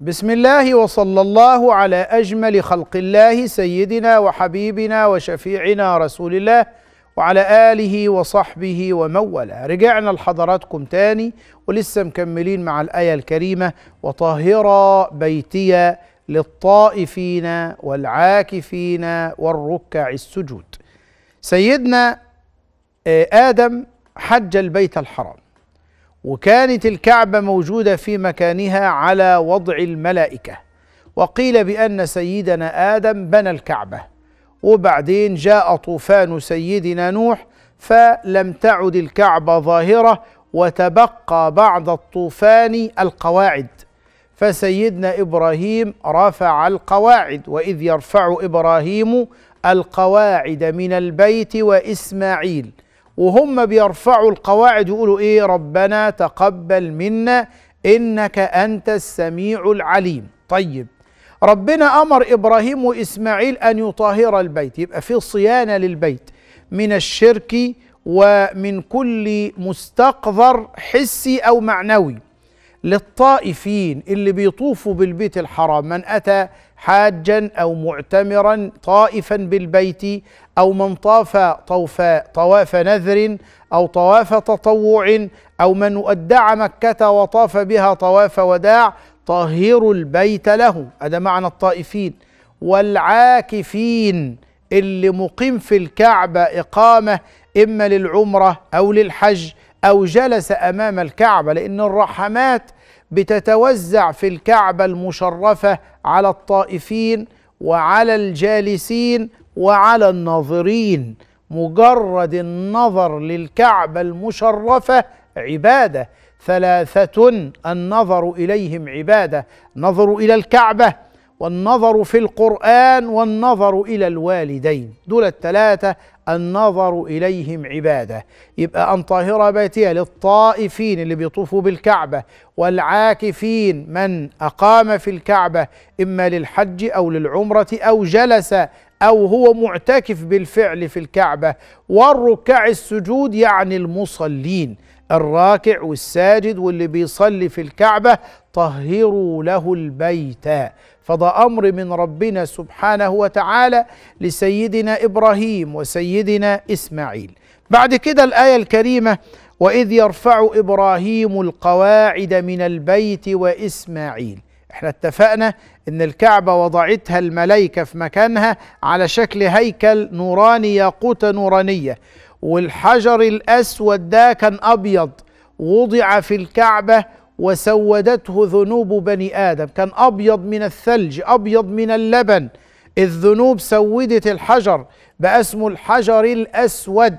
بسم الله وصلى الله على اجمل خلق الله سيدنا وحبيبنا وشفيعنا رسول الله وعلى اله وصحبه ومولاه رجعنا لحضراتكم تاني ولسه مكملين مع الايه الكريمه وطاهرا بيتي للطائفين والعاكفين والركع السجود سيدنا آه، ادم حج البيت الحرام وكانت الكعبة موجودة في مكانها على وضع الملائكة وقيل بأن سيدنا آدم بنى الكعبة وبعدين جاء طوفان سيدنا نوح فلم تعد الكعبة ظاهرة وتبقى بعد الطوفان القواعد فسيدنا إبراهيم رفع القواعد وإذ يرفع إبراهيم القواعد من البيت وإسماعيل وهم بيرفعوا القواعد يقولوا ايه ربنا تقبل منا انك انت السميع العليم طيب ربنا امر ابراهيم واسماعيل ان يطهر البيت يبقى في صيانه للبيت من الشرك ومن كل مستقذر حسي او معنوي للطائفين اللي بيطوفوا بالبيت الحرام من اتى حاجا او معتمرا طائفا بالبيت أو من طاف طوف طواف نذر أو طواف تطوع أو من ودع مكة وطاف بها طواف وداع طهير البيت له هذا معنى الطائفين والعاكفين اللي مقيم في الكعبة إقامة إما للعمرة أو للحج أو جلس أمام الكعبة لأن الرحمات بتتوزع في الكعبة المشرفة على الطائفين وعلى الجالسين وعلى الناظرين مجرد النظر للكعبة المشرفة عبادة ثلاثة النظر إليهم عبادة نظر إلى الكعبة والنظر في القرآن والنظر إلى الوالدين دول الثلاثة النظر إليهم عبادة يبقى أن طاهرة بيتها للطائفين اللي بيطوفوا بالكعبة والعاكفين من أقام في الكعبة إما للحج أو للعمرة أو جلس أو هو معتكف بالفعل في الكعبة والركع السجود يعني المصلين الراكع والساجد واللي بيصلي في الكعبة طهروا له البيت فده أمر من ربنا سبحانه وتعالى لسيدنا إبراهيم وسيدنا إسماعيل بعد كده الآية الكريمة وإذ يرفع إبراهيم القواعد من البيت وإسماعيل احنا اتفقنا ان الكعبه وضعتها الملائكه في مكانها على شكل هيكل نوراني ياقوته نورانيه والحجر الاسود ده كان ابيض وضع في الكعبه وسودته ذنوب بني ادم كان ابيض من الثلج ابيض من اللبن الذنوب سودت الحجر بقى اسمه الحجر الاسود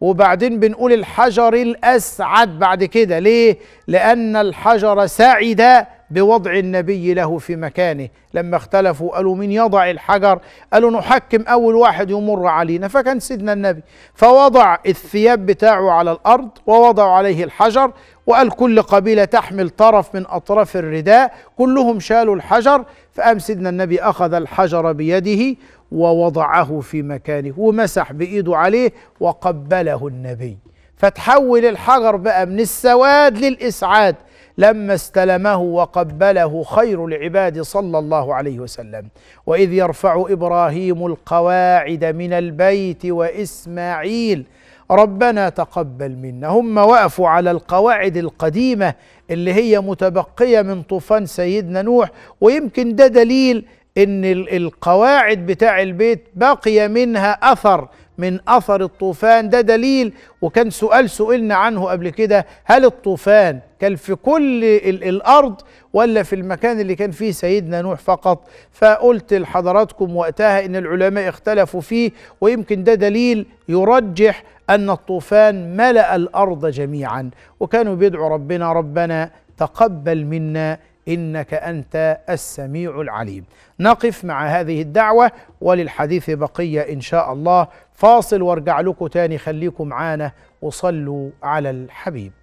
وبعدين بنقول الحجر الاسعد بعد كده ليه لان الحجر سعد بوضع النبي له في مكانه لما اختلفوا قالوا من يضع الحجر قالوا نحكم أول واحد يمر علينا فكان سيدنا النبي فوضع الثياب بتاعه على الأرض ووضعوا عليه الحجر وقال كل قبيلة تحمل طرف من أطراف الرداء كلهم شالوا الحجر فقام سيدنا النبي أخذ الحجر بيده ووضعه في مكانه ومسح بإيده عليه وقبله النبي فتحول الحجر بقى من السواد للإسعاد لما استلمه وقبله خير العباد صلى الله عليه وسلم وإذ يرفع إبراهيم القواعد من البيت وإسماعيل ربنا تقبل منا هم وقفوا على القواعد القديمة اللي هي متبقية من طوفان سيدنا نوح ويمكن ده دليل ان القواعد بتاع البيت بقي منها اثر من اثر الطوفان ده دليل وكان سؤال سئلنا عنه قبل كده هل الطوفان كان في كل الارض ولا في المكان اللي كان فيه سيدنا نوح فقط فقلت لحضراتكم وقتها ان العلماء اختلفوا فيه ويمكن ده دليل يرجح ان الطوفان ملا الارض جميعا وكانوا بيدعوا ربنا ربنا تقبل منا إنك أنت السميع العليم نقف مع هذه الدعوة وللحديث بقية إن شاء الله فاصل وارجع لكم تاني خليكم معانا وصلوا على الحبيب